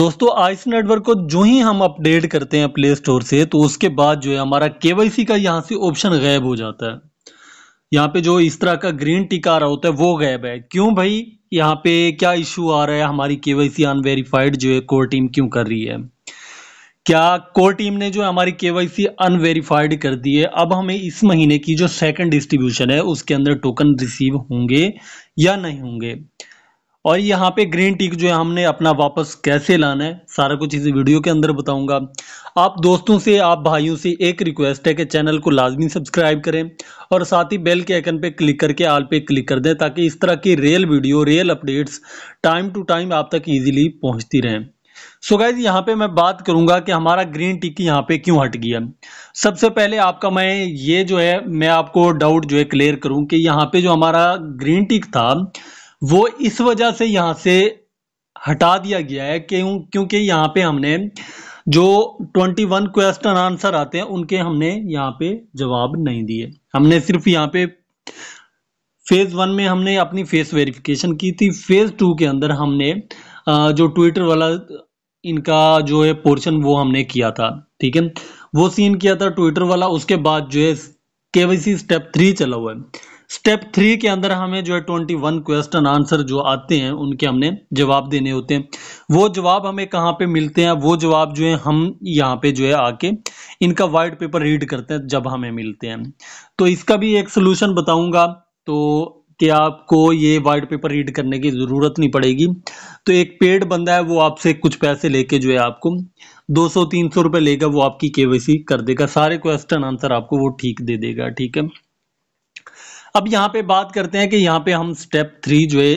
दोस्तों ice network को जो ही हम अपडेट करते हैं प्ले स्टोर से तो उसके बाद जो है हमारा केवाईसी का यहाँ से ऑप्शन गायब हो जाता है यहाँ पे जो इस तरह का ग्रीन टिक आ रहा होता है वो गायब है क्यों भाई यहाँ पे क्या इश्यू आ रहा है हमारी केवाईसी अनवेरीफाइड जो है कोर टीम क्यों कर रही है क्या कोर टीम ने जो हमारी केवाईसी अनवेरीफाइड कर दी है अब हमें इस महीने की जो सेकंड डिस्ट्रीब्यूशन है उसके अंदर टोकन रिसीव होंगे या नहीं होंगे और यहाँ पे ग्रीन टी जो है हमने अपना वापस कैसे लाना है सारा कुछ इस वीडियो के अंदर बताऊंगा आप दोस्तों से आप भाइयों से एक रिक्वेस्ट है कि चैनल को लाजमी सब्सक्राइब करें और साथ ही बेल के आइकन पे क्लिक करके आल पे क्लिक कर दें ताकि इस तरह की real video real updates time to time आप तक ईजिली पहुँचती रहें सो गाइज यहाँ पे मैं बात करूंगा कि हमारा ग्रीन टिक यहाँ पे क्यों हट गया सबसे पहले आपका मैं ये जो है मैं आपको डाउट जो है क्लियर करूँ कि यहाँ पे जो हमारा ग्रीन टिक था वो इस वजह से यहाँ से हटा दिया गया है क्यों क्योंकि यहाँ पे हमने जो 21 क्वेश्चन आंसर आते हैं उनके हमने यहाँ पे जवाब नहीं दिए हमने सिर्फ यहाँ पे फेज वन में हमने अपनी फेस वेरिफिकेशन की थी फेज टू के अंदर हमने जो ट्विटर वाला इनका जो है पोर्शन वो हमने किया था ठीक है वो सीन किया था ट्विटर वाला उसके बाद जो है केवाईसी स्टेप थ्री चला हुआ है स्टेप थ्री के अंदर हमें जो है ट्वेंटी वन क्वेश्चन आंसर जो आते हैं उनके हमने जवाब देने होते हैं वो जवाब हमें कहाँ पे मिलते हैं वो जवाब जो है हम यहाँ पे जो है आके इनका वाइट पेपर रीड करते हैं जब हमें मिलते हैं तो इसका भी एक सोल्यूशन बताऊंगा तो कि आपको ये वाइट पेपर रीड करने की ज़रूरत नहीं पड़ेगी तो एक पेड बंदा है वो आपसे कुछ पैसे लेके जो है आपको 200-300 रुपए लेगा वो आपकी केवाईसी कर देगा सारे क्वेश्चन आंसर आपको वो ठीक दे देगा ठीक है अब यहाँ पे बात करते हैं कि यहाँ पे हम स्टेप थ्री जो है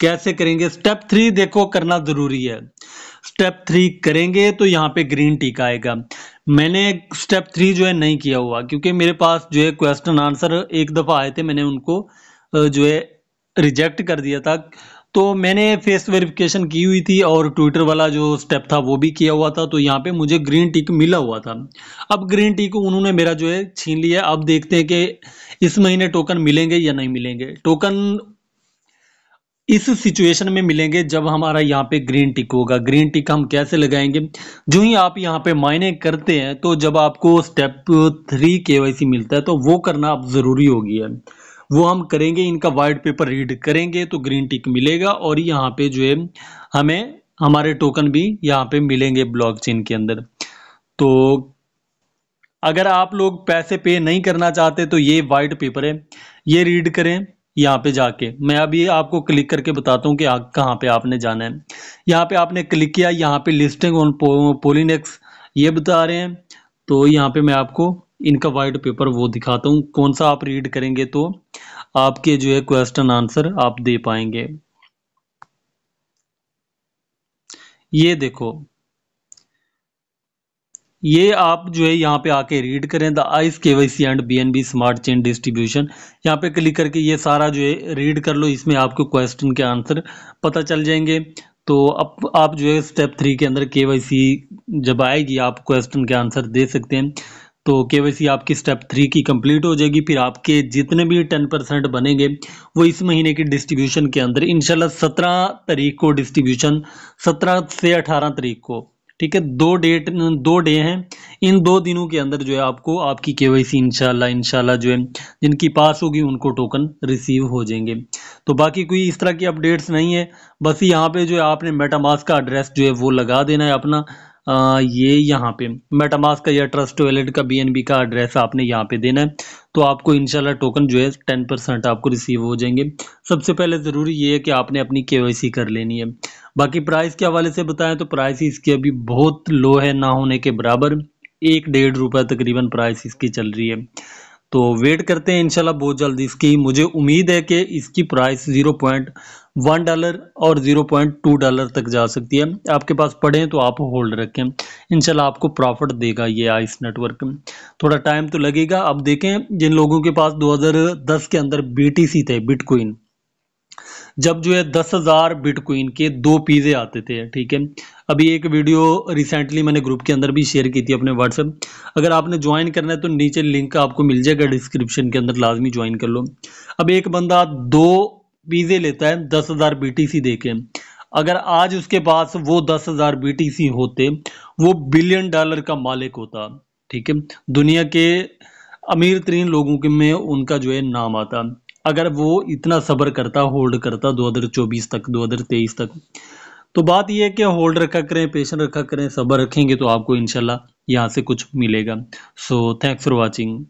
कैसे करेंगे स्टेप थ्री देखो करना जरूरी है स्टेप थ्री करेंगे तो यहाँ पे ग्रीन टिक आएगा मैंने स्टेप थ्री जो है नहीं किया हुआ क्योंकि मेरे पास जो है क्वेश्चन आंसर एक दफ़ा आए थे मैंने उनको जो है रिजेक्ट कर दिया था तो मैंने फेस वेरिफिकेशन की हुई थी और ट्विटर वाला जो स्टेप था वो भी किया हुआ था तो यहाँ पे मुझे ग्रीन टिक मिला हुआ था अब ग्रीन टिक उन्होंने मेरा जो है छीन लिया अब देखते हैं कि इस महीने टोकन मिलेंगे या नहीं मिलेंगे टोकन इस सिचुएशन में मिलेंगे जब हमारा यहाँ पे ग्रीन टिक होगा ग्रीन टिक हम कैसे लगाएंगे जो ही आप यहाँ पे मायने करते हैं तो जब आपको स्टेप थ्री के मिलता है तो वो करना अब ज़रूरी होगी है वो हम करेंगे इनका वाइट पेपर रीड करेंगे तो ग्रीन टिक मिलेगा और यहाँ पे जो है हमें हमारे टोकन भी यहाँ पे मिलेंगे ब्लॉकचेन के अंदर तो अगर आप लोग पैसे पे नहीं करना चाहते तो ये वाइट पेपर है ये रीड करें यहाँ पे जाके मैं अभी आपको क्लिक करके बताता हूँ कि कहाँ पे आपने जाना है यहाँ पे आपने क्लिक किया यहाँ पे लिस्टिंग ऑन पो, पोलिनेक्स ये बता रहे हैं तो यहाँ पे मैं आपको इनका वाइट पेपर वो दिखाता हूँ कौन सा आप रीड करेंगे तो आपके जो है क्वेश्चन आंसर आप दे पाएंगे ये देखो ये आप जो है यहाँ पे आके रीड करें the ice K Y C and B N B smart chain distribution यहाँ पे क्लिक करके ये सारा जो है रीड कर लो इसमें आपको क्वेश्चन के आंसर पता चल जाएंगे तो अब आप जो है स्टेप थ्री के अंदर के वाई सी जब आएगी आप क्वेश्चन के आंसर दे सकते हैं तो वैसी आपकी स्टेप थ्री की कंप्लीट हो जाएगी फिर आपके जितने भी टेन परसेंट बनेंगे वो इस महीने की डिस्ट्रीब्यूशन के अंदर इनशाला सत्रह तारीख को डिस्ट्रीब्यूशन सत्रह से अठारह तारीख को ठीक है दो डेट दो डे हैं इन दो दिनों के अंदर जो है आपको आपकी के वाई सी इनशाला इनशाला जो है जिनकी पास होगी उनको टोकन रिसीव हो जाएंगे तो बाकी कोई इस तरह की अपडेट्स नहीं है बस यहाँ पे जो है आपने मेटामास का एड्रेस जो है वो लगा देना है अपना ये यहाँ पे मेटामास्क का या ट्रस्ट वॉलेट का बीएनबी का एड्रेस आपने यहाँ पे देना है तो आपको इनशाला टोकन जो है टेन परसेंट आपको रिसीव हो जाएंगे सबसे पहले ज़रूरी ये है कि आपने अपनी के कर लेनी है बाकी प्राइस के हवाले से बताएं तो प्राइस इसकी अभी बहुत लो है ना होने के बराबर एक डेढ़ रुपये तकरीबन प्राइस इसकी चल रही है तो वेट करते हैं इनशाला बहुत जल्दी इसकी मुझे उम्मीद है कि इसकी price zero point one dollar और ज़ीरो पॉइंट टू डॉलर तक जा सकती है आपके पास पड़े तो आप होल्ड रखें इनशाला आपको प्रॉफिट देगा ये आइस नेटवर्क थोड़ा टाइम तो लगेगा अब देखें जिन लोगों के पास 2010 के अंदर सी थे बिटकॉइन जब जो है दस हज़ार बिटकॉइन के दो पीज़े आते थे ठीक है अभी एक वीडियो रिसेंटली मैंने ग्रुप के अंदर भी शेयर की थी अपने व्हाट्सएप अगर आपने ज्वाइन करना है तो नीचे लिंक आपको मिल जाएगा डिस्क्रिप्शन के अंदर लाजमी ज्वाइन कर लो अब एक बंदा दो वीज़े लेता है दस हज़ार बी टी सी दे के अगर आज उसके पास वो दस हज़ार बी टी सी होते वो बिलियन डॉलर का मालिक होता ठीक है दुनिया के अमीर तरीन लोगों के में उनका जो है नाम आता अगर वो इतना सब्र करता होल्ड करता चौबीस तक तेईस तक तो बात यह है कि होल्ड रखा करें पेशेंट रखा करें सबर रखेंगे तो आपको इनशाला यहाँ से कुछ मिलेगा सो थैंक्स फॉर वॉचिंग